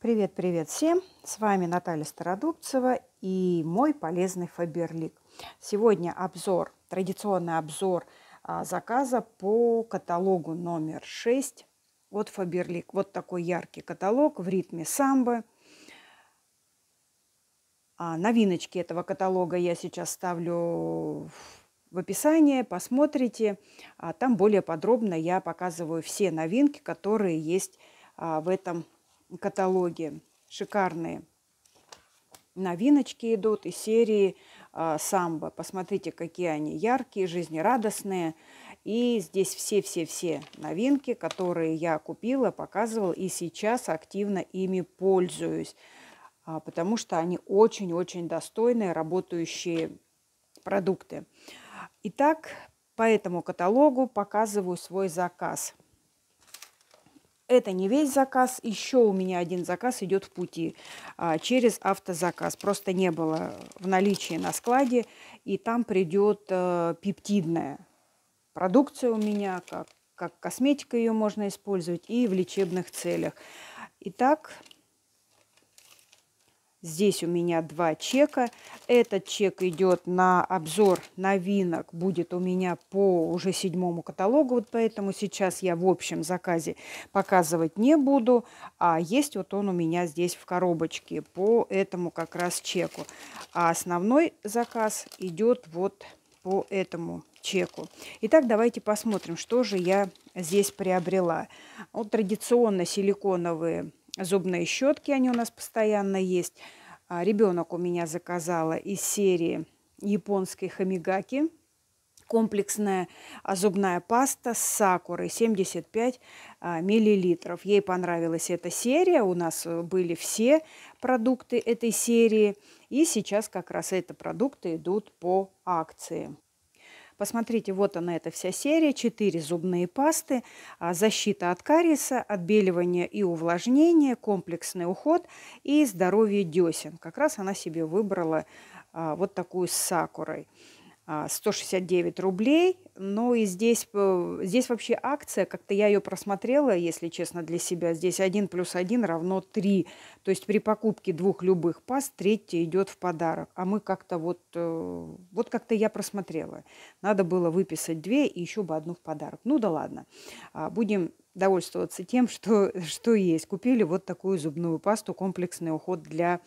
Привет-привет всем! С вами Наталья Стародубцева и мой полезный Фаберлик. Сегодня обзор, традиционный обзор а, заказа по каталогу номер 6 от Фаберлик. Вот такой яркий каталог в ритме самбо. А, новиночки этого каталога я сейчас ставлю в описании, посмотрите. А там более подробно я показываю все новинки, которые есть в этом каталоге каталоги шикарные. Новиночки идут и серии э, самбо. Посмотрите, какие они яркие, жизнерадостные. И здесь все-все-все новинки, которые я купила, показывала и сейчас активно ими пользуюсь, а, потому что они очень-очень достойные, работающие продукты. Итак, по этому каталогу показываю свой заказ – это не весь заказ, еще у меня один заказ идет в пути а, через автозаказ. Просто не было в наличии на складе, и там придет а, пептидная продукция у меня, как, как косметика ее можно использовать и в лечебных целях. Итак, Здесь у меня два чека. Этот чек идет на обзор новинок. Будет у меня по уже седьмому каталогу. Вот поэтому сейчас я в общем заказе показывать не буду. А есть вот он у меня здесь в коробочке по этому как раз чеку. А основной заказ идет вот по этому чеку. Итак, давайте посмотрим, что же я здесь приобрела. Вот традиционно силиконовые зубные щетки, они у нас постоянно есть. А, ребенок у меня заказала из серии японской хамигаки. Комплексная а, зубная паста с сакурой 75 а, миллилитров. Ей понравилась эта серия. У нас э, были все продукты этой серии. И сейчас как раз это продукты идут по акции. Посмотрите, вот она эта вся серия, 4 зубные пасты, а, защита от кариеса, отбеливание и увлажнение, комплексный уход и здоровье десен. Как раз она себе выбрала а, вот такую с сакурой. 169 а, рублей. но ну и здесь, э, здесь вообще акция, как-то я ее просмотрела, если честно, для себя. Здесь 1 плюс 1 равно 3. То есть при покупке двух любых паст третий идет в подарок. А мы как-то вот, э, вот как-то я просмотрела. Надо было выписать две и еще бы одну в подарок. Ну да ладно. А, будем довольствоваться тем, что, что есть. Купили вот такую зубную пасту, комплексный уход для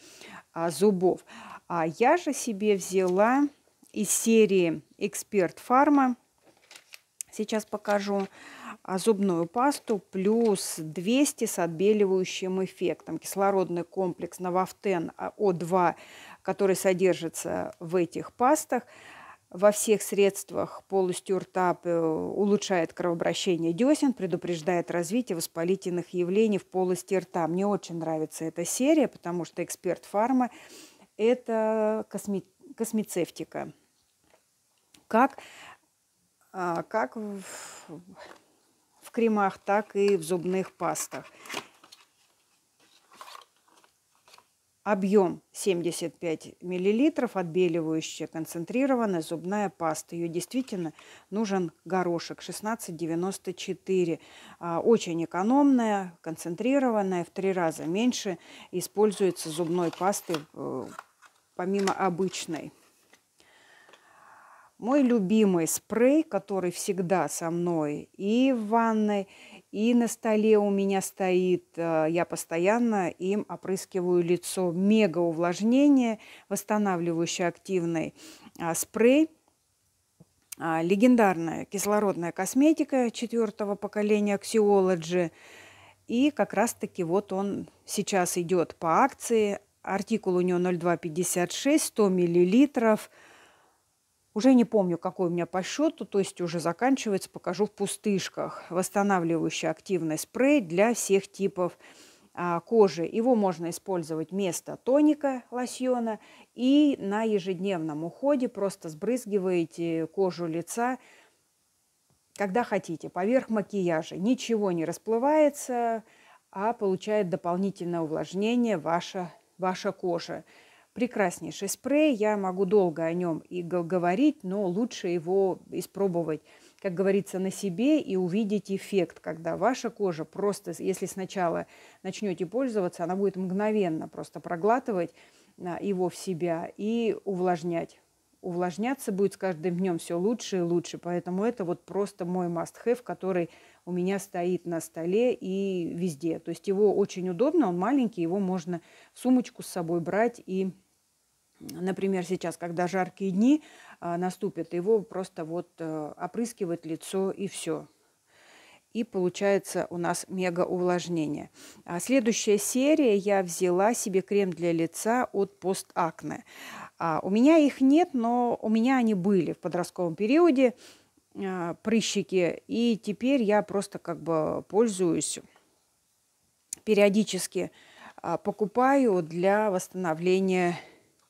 а, зубов. А я же себе взяла из серии Эксперт Фарма. Сейчас покажу зубную пасту плюс 200 с отбеливающим эффектом. Кислородный комплекс Новофтен О2, который содержится в этих пастах, во всех средствах полостью рта э, улучшает кровообращение десен, предупреждает развитие воспалительных явлений в полости рта. Мне очень нравится эта серия, потому что эксперт фарма – это косме... космецевтика как, а, как в, в кремах, так и в зубных пастах. Объем 75 миллилитров отбеливающая концентрированная зубная паста. Ее действительно нужен горошек 1694. А, очень экономная, концентрированная, в три раза меньше используется зубной пасты э, помимо обычной. Мой любимый спрей, который всегда со мной и в ванной, и на столе у меня стоит, э, я постоянно им опрыскиваю лицо. Мега увлажнение, восстанавливающий активный а, спрей а, – легендарная кислородная косметика четвертого поколения Axiology. И как раз-таки вот он сейчас идет по акции. Артикул у него 0,256, 100 миллилитров – уже не помню, какой у меня по счету, то есть уже заканчивается, покажу в пустышках. Восстанавливающий активный спрей для всех типов а, кожи. Его можно использовать вместо тоника лосьона и на ежедневном уходе просто сбрызгиваете кожу лица, когда хотите, поверх макияжа. Ничего не расплывается, а получает дополнительное увлажнение ваша, ваша кожа прекраснейший спрей. Я могу долго о нем и говорить, но лучше его испробовать как говорится, на себе и увидеть эффект, когда ваша кожа просто, если сначала начнете пользоваться, она будет мгновенно просто проглатывать а, его в себя и увлажнять. Увлажняться будет с каждым днем все лучше и лучше, поэтому это вот просто мой must-have, который у меня стоит на столе и везде. То есть его очень удобно, он маленький, его можно в сумочку с собой брать и например, сейчас, когда жаркие дни а, наступят, его просто вот э, опрыскивать лицо и все. И получается у нас мега увлажнение. А следующая серия я взяла себе крем для лица от постакне. А, у меня их нет, но у меня они были в подростковом периоде прыщики. И теперь я просто как бы пользуюсь периодически покупаю для восстановления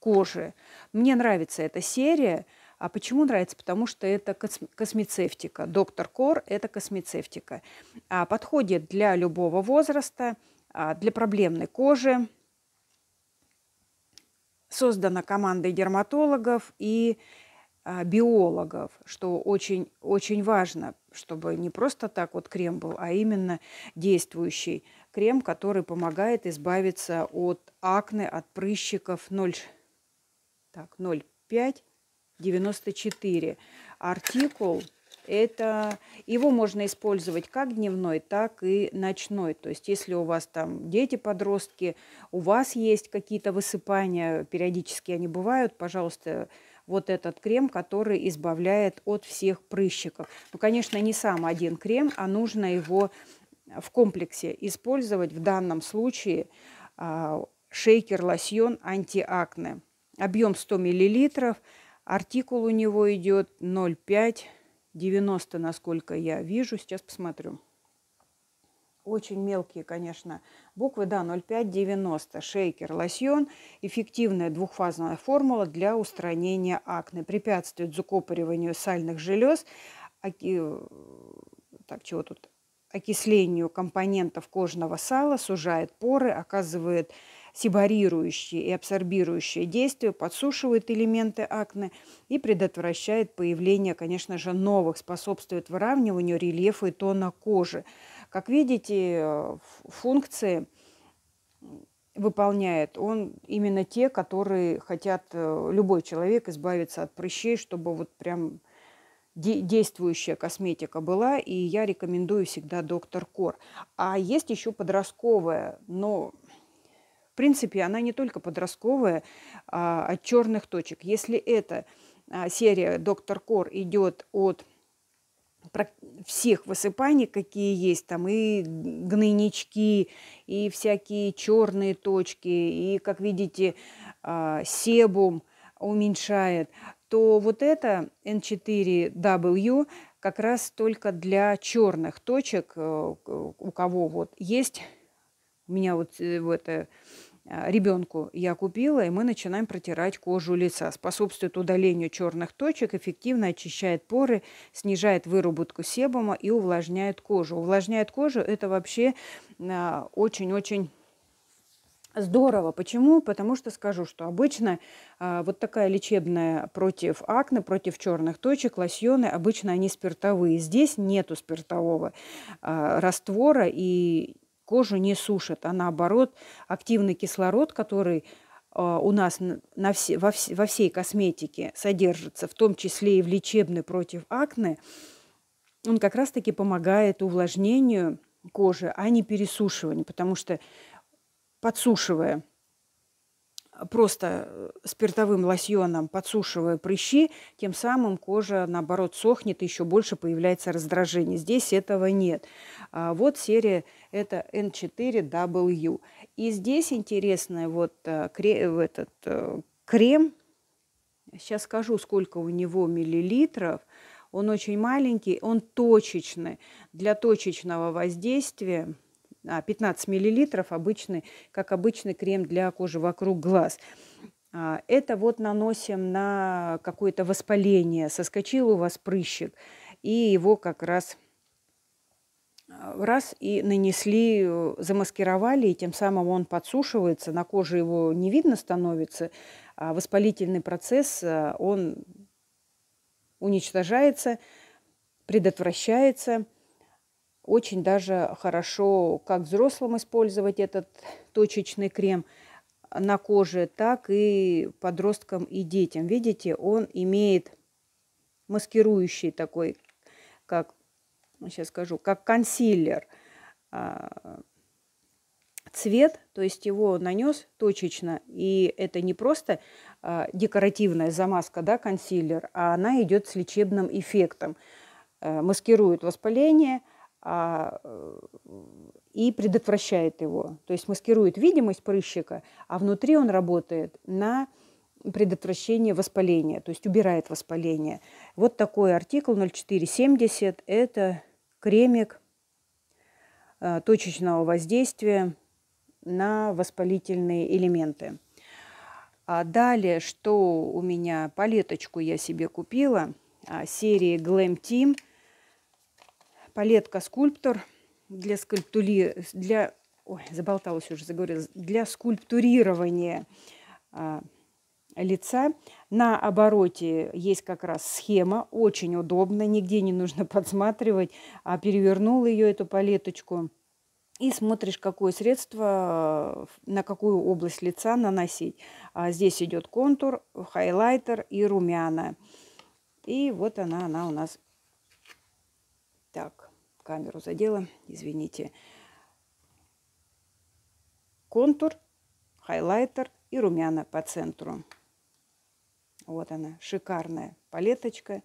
кожи. Мне нравится эта серия. А почему нравится? Потому что это космецевтика. Доктор Кор – это космецевтика. А подходит для любого возраста, а, для проблемной кожи. Создана командой дерматологов и а, биологов, что очень, очень важно, чтобы не просто так вот крем был, а именно действующий крем, который помогает избавиться от акне, от прыщиков, 0 так, 0,5, 94. Артикул это его можно использовать как дневной, так и ночной. То есть, если у вас там дети, подростки, у вас есть какие-то высыпания, периодически они бывают, пожалуйста, вот этот крем, который избавляет от всех прыщиков. Ну, конечно, не сам один крем, а нужно его в комплексе использовать. В данном случае а, шейкер-лосьон антиакне. Объем 100 мл. Артикул у него идет 0,5, 90, насколько я вижу. Сейчас посмотрю. Очень мелкие, конечно, буквы. Да, 0,590. Шейкер, лосьон. Эффективная двухфазная формула для устранения акне. Препятствует закупориванию сальных желез. Так, чего тут? Окислению компонентов кожного сала, сужает поры, оказывает сибарирующие и абсорбирующее действие подсушивает элементы акне и предотвращает появление, конечно же, новых, способствует выравниванию рельефа и тона кожи. Как видите, функции выполняет он именно те, которые хотят э, любой человек избавиться от прыщей, чтобы вот прям действующая косметика была, и я рекомендую всегда доктор Кор. А есть еще подростковая, но принципе, она не только подростковая, а от черных точек. Если эта а, серия «Доктор Кор» идет от всех высыпаний, какие есть, там и гнойнички, и всякие черные точки, и, как видите, а, себум уменьшает, то вот это N4W как раз только для черных точек, э, у кого вот есть, у меня вот э, в это Э, ребенку я купила, и мы начинаем протирать кожу лица. Способствует удалению черных точек, эффективно очищает поры, снижает выработку себума и увлажняет кожу. Увлажняет кожу – это вообще э, очень-очень Здорово. Почему? Потому что скажу, что обычно э, вот такая лечебная против акне, против черных точек, лосьоны, обычно они спиртовые. Здесь нету спиртового э, раствора, и кожу не сушит, а наоборот активный кислород, который а, у нас на все, во, все, во всей косметике содержится, в том числе и в лечебной против акне, он как раз-таки помогает увлажнению кожи, а не пересушиванию, потому что подсушивая просто э, спиртовым лосьоном подсушивая прыщи, тем самым кожа, наоборот, сохнет, и еще больше появляется раздражение. Здесь этого нет. А, вот серия это N4W. И здесь интересно, вот э, э, крем, этот крем, сейчас скажу, сколько у него миллилитров, он очень маленький, он точечный. Для точечного воздействия а 15 миллилитров обычный, как обычный крем для кожи вокруг глаз. А, это вот наносим на какое-то воспаление, соскочил у вас прыщик, и его как раз а, раз и нанесли, э, замаскировали, и тем самым он подсушивается, на коже его не видно становится, а воспалительный процесс, э, он уничтожается, предотвращается – очень даже хорошо как взрослым использовать этот точечный крем на коже, так и подросткам и детям. Видите, он имеет маскирующий такой, как, сейчас ну, скажу, как консилер а, цвет, то есть его нанес точечно, и это не просто а, декоративная замазка, да, консилер, а она идет с лечебным эффектом, э, маскирует воспаление, а, и предотвращает его. То есть маскирует видимость прыщика, а внутри он работает на предотвращение воспаления, то есть убирает воспаление. Вот такой артикул 0470 – это кремик а, точечного воздействия на воспалительные элементы. А далее, что у меня, палеточку я себе купила, а, серии Glam Team – палетка скульптор для скульптури... для... Ой, заболталась уже, заговорила. Для скульптурирования а, лица. На обороте есть как раз схема, очень удобно, нигде не нужно подсматривать. А перевернул ее, эту палеточку, и смотришь, какое средство э, на какую область лица наносить. А здесь идет контур, хайлайтер и румяна. И вот она, она у нас камеру задела, извините. Контур, хайлайтер и румяна по центру. Вот она, шикарная палеточка.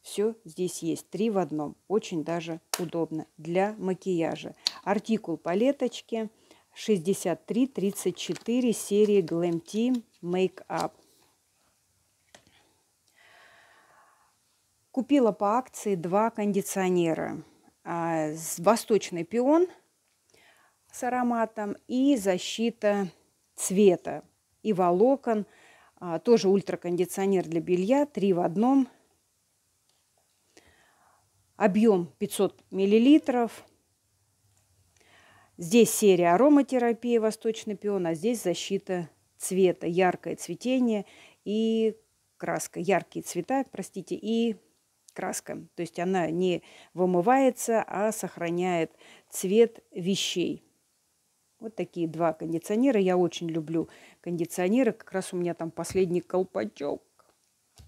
Все здесь есть, три в одном. Очень даже удобно для макияжа. Артикул палеточки 6334 серии Glam Team Makeup. Купила по акции два кондиционера. А, восточный пион с ароматом и защита цвета и волокон. А, тоже ультракондиционер для белья, три в одном. Объем 500 миллилитров. Здесь серия ароматерапии «Восточный пион», а здесь защита цвета, яркое цветение и краска, яркие цвета, простите, и краска. То есть она не вымывается, а сохраняет цвет вещей. Вот такие два кондиционера. Я очень люблю кондиционеры. Как раз у меня там последний колпачок.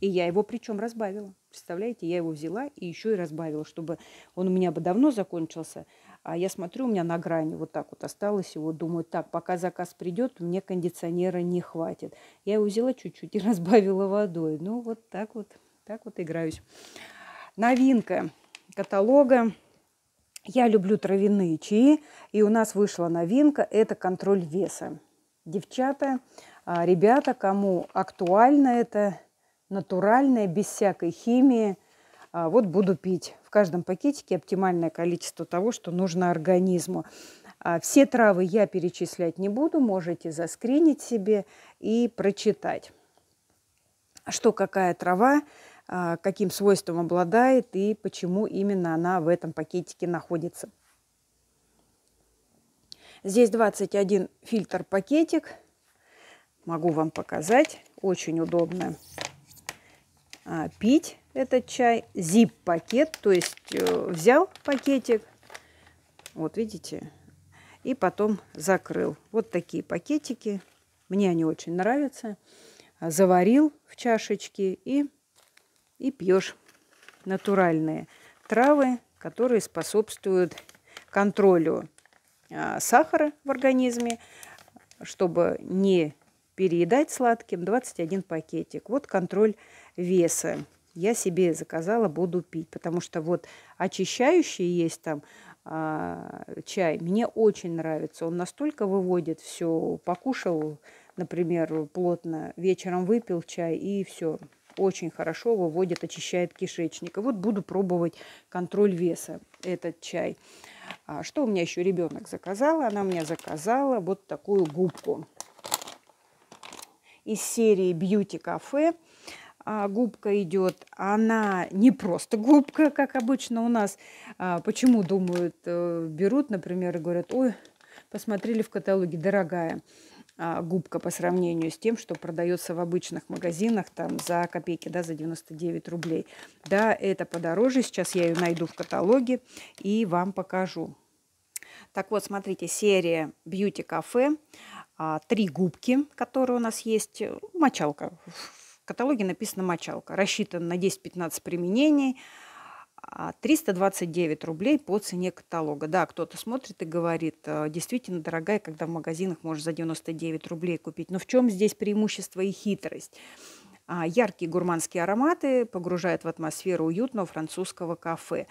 И я его причем разбавила. Представляете, я его взяла и еще и разбавила, чтобы он у меня бы давно закончился. А я смотрю, у меня на грани вот так вот осталось его. Думаю, так, пока заказ придет, мне кондиционера не хватит. Я его взяла чуть-чуть и разбавила водой. Ну, вот так вот, так вот играюсь. Новинка каталога. Я люблю травяные чаи, и у нас вышла новинка – это контроль веса. Девчата, а, ребята, кому актуально это, натуральное, без всякой химии, а, вот буду пить. В каждом пакетике оптимальное количество того, что нужно организму. А, все травы я перечислять не буду, можете заскринить себе и прочитать, что какая трава, а, каким свойством обладает и почему именно она в этом пакетике находится. Здесь 21 фильтр пакетик. Могу вам показать. Очень удобно а, пить этот чай. Зип-пакет, то есть э, взял пакетик, вот видите, и потом закрыл. Вот такие пакетики. Мне они очень нравятся. Заварил в чашечке и и пьешь натуральные травы, которые способствуют контролю а, сахара в организме, чтобы не переедать сладким, 21 пакетик. Вот контроль веса. Я себе заказала, буду пить, потому что вот очищающий есть там а, чай. Мне очень нравится. Он настолько выводит все. Покушал, например, плотно, вечером выпил чай и все очень хорошо выводит, очищает кишечник. И вот буду пробовать контроль веса этот чай. А что у меня еще ребенок заказала? Она мне заказала вот такую губку из серии Beauty Cafe. А, губка идет, она не просто губка, как обычно у нас. А, почему думают, э, берут, например, и говорят, ой, посмотрели в каталоге, дорогая. А, губка по сравнению с тем, что продается в обычных магазинах там за копейки, да, за 99 рублей. Да, это подороже, сейчас я ее найду в каталоге и вам покажу. Так вот, смотрите, серия Beauty Cafe, а, три губки, которые у нас есть, мочалка, в каталоге написано мочалка, рассчитан на 10-15 применений, 329 а, рублей по цене каталога. Да, кто-то смотрит и говорит, «А, действительно дорогая, когда в магазинах можешь за 99 рублей купить. Но в чем здесь преимущество и хитрость? А, яркие гурманские ароматы погружают в атмосферу уютного французского кафе.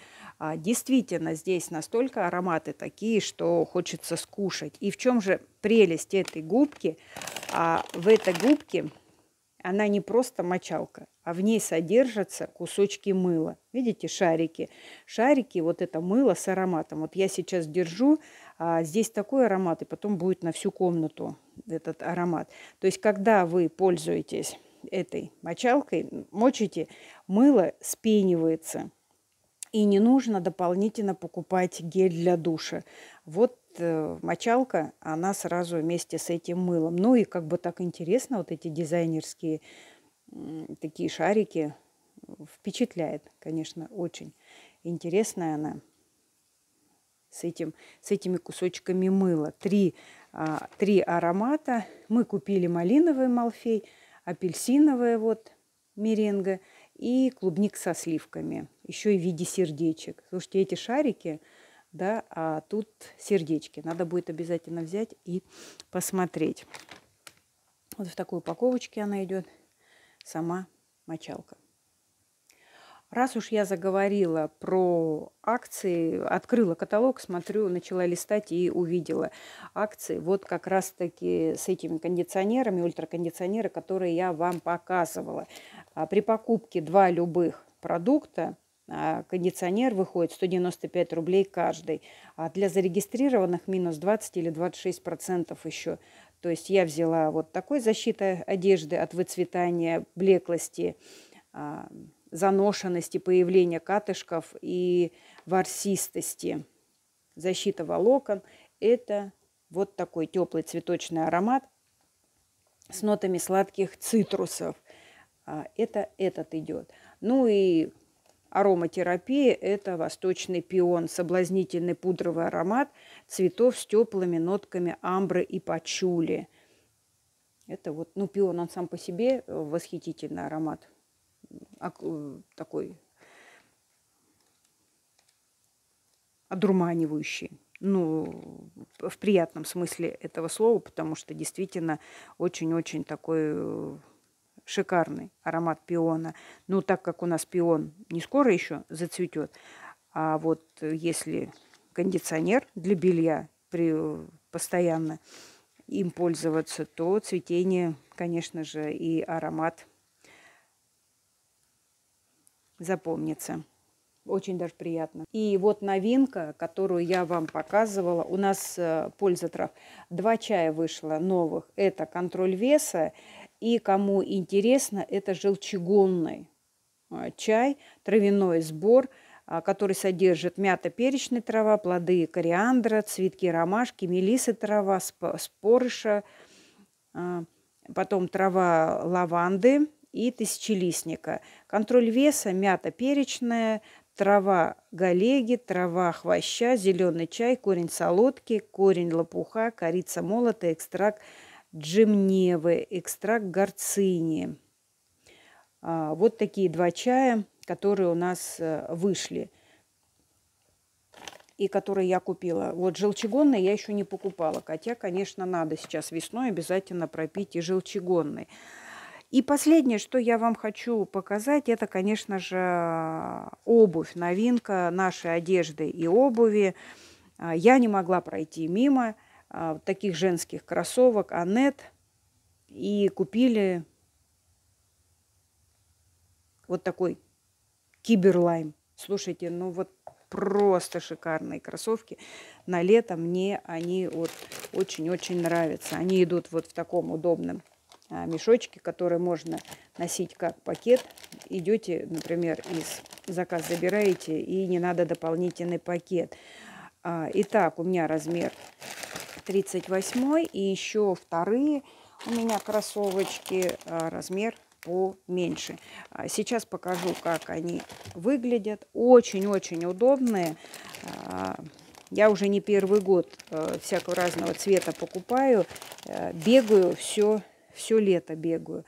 Действительно, здесь настолько ароматы такие, что хочется скушать. И в чем же прелесть этой губки? В этой губке – она не просто мочалка, а в ней содержатся кусочки мыла. Видите, шарики. Шарики, вот это мыло с ароматом. Вот я сейчас держу, а здесь такой аромат, и потом будет на всю комнату этот аромат. То есть, когда вы пользуетесь этой мочалкой, мочите, мыло спенивается. И не нужно дополнительно покупать гель для душа. Вот Э, мочалка, она сразу вместе с этим мылом. Ну и как бы так интересно, вот эти дизайнерские такие шарики впечатляет, конечно, очень интересная она с, этим, с этими кусочками мыла. Три, а, три аромата. Мы купили малиновый малфей, апельсиновая вот меренга и клубник со сливками. Еще и в виде сердечек. Слушайте, эти шарики – да, а тут сердечки. Надо будет обязательно взять и посмотреть. Вот в такой упаковочке она идет, сама мочалка. Раз уж я заговорила про акции, открыла каталог, смотрю, начала листать и увидела акции. Вот как раз-таки с этими кондиционерами, ультракондиционеры, которые я вам показывала. А при покупке два любых продукта – а, кондиционер выходит 195 рублей каждый. А для зарегистрированных минус 20 или 26 процентов еще. То есть я взяла вот такой защита одежды от выцветания, блеклости, а, заношенности, появления катышков и ворсистости. Защита волокон – это вот такой теплый цветочный аромат с нотами сладких цитрусов. А, это этот идет. Ну и Ароматерапия – это восточный пион, соблазнительный пудровый аромат цветов с теплыми нотками амбры и пачули. Это вот, ну, пион, он сам по себе э, восхитительный аромат. Э, такой одурманивающий. Ну, в приятном смысле этого слова, потому что действительно очень-очень такой э, шикарный аромат пиона. но ну, так как у нас пион не скоро еще зацветет, а вот если кондиционер для белья при, постоянно им пользоваться, то цветение, конечно же, и аромат запомнится. Очень даже приятно. И вот новинка, которую я вам показывала. У нас э, польза трав. Два чая вышло новых. Это контроль веса и кому интересно, это желчегонный а, чай, травяной сбор, а, который содержит мята-перечная трава, плоды кориандра, цветки ромашки, мелисы трава, спорыша, а, потом трава лаванды и тысячелистника. Контроль веса, мята перечная, трава галеги, трава хвоща, зеленый чай, корень солодки, корень лопуха, корица молотая, экстракт джемневы, экстракт горцини. А, вот такие два чая, которые у нас э, вышли и которые я купила. Вот желчегонный я еще не покупала, хотя, конечно, надо сейчас весной обязательно пропить и желчегонный. И последнее, что я вам хочу показать, это, конечно же, обувь, новинка нашей одежды и обуви. А, я не могла пройти мимо. А, таких женских кроссовок Анет и купили вот такой киберлайм. Слушайте, ну вот просто шикарные кроссовки. На лето мне они вот очень-очень нравятся. Они идут вот в таком удобном а, мешочке, который можно носить как пакет. Идете, например, из заказ забираете, и не надо дополнительный пакет. А, итак, у меня размер 38 и еще вторые у меня кроссовочки а, размер поменьше. А, сейчас покажу, как они выглядят. Очень-очень удобные. А, я уже не первый год э, всякого разного цвета покупаю. Э, бегаю все, все лето бегаю.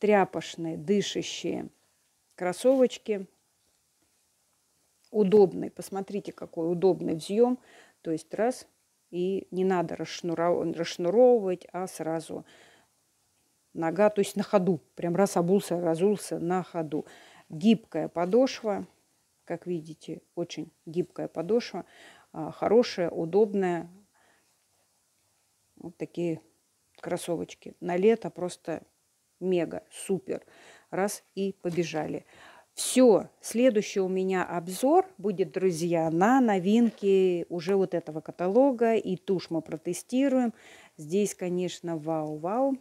тряпошные дышащие кроссовочки. Удобный. Посмотрите, какой удобный взъем. То есть раз, и не надо расшнуровывать, а сразу нога, то есть на ходу. Прям раз обулся, разулся на ходу. Гибкая подошва, как видите, очень гибкая подошва. А, хорошая, удобная. Вот такие кроссовочки. На лето просто мега, супер. Раз и побежали. Все, следующий у меня обзор будет, друзья, на новинки уже вот этого каталога. И тушь мы протестируем. Здесь, конечно, вау-вау.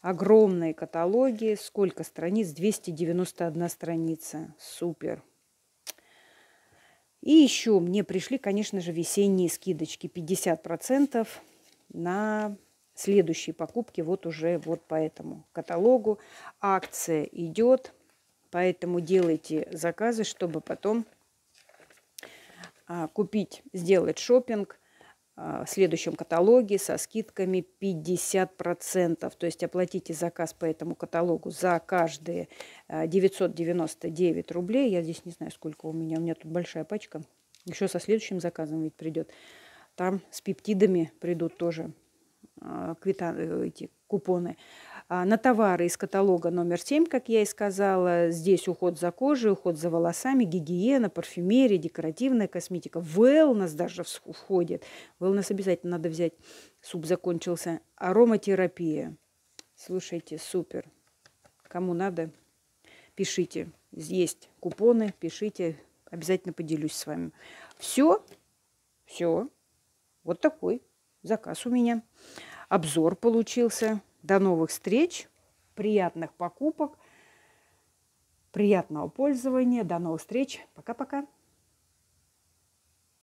Огромные каталоги. Сколько страниц? 291 страница. Супер. И еще мне пришли, конечно же, весенние скидочки 50% на следующие покупки вот уже вот по этому каталогу. Акция идет Поэтому делайте заказы, чтобы потом а, купить, сделать шопинг а, в следующем каталоге со скидками 50%. То есть оплатите заказ по этому каталогу за каждые 999 а, рублей. Я здесь не знаю, сколько у меня. У меня тут большая пачка. Еще со следующим заказом ведь придет. Там с пептидами придут тоже эти купоны. А, на товары из каталога номер 7, как я и сказала, здесь уход за кожей, уход за волосами, гигиена, парфюмерия, декоративная косметика. Wellness даже входит. Wellness обязательно надо взять. Суп закончился. Ароматерапия. Слушайте, супер. Кому надо, пишите. Есть купоны, пишите. Обязательно поделюсь с вами. Все. Все. Вот такой заказ у меня. Обзор получился. До новых встреч, приятных покупок, приятного пользования. До новых встреч. Пока-пока.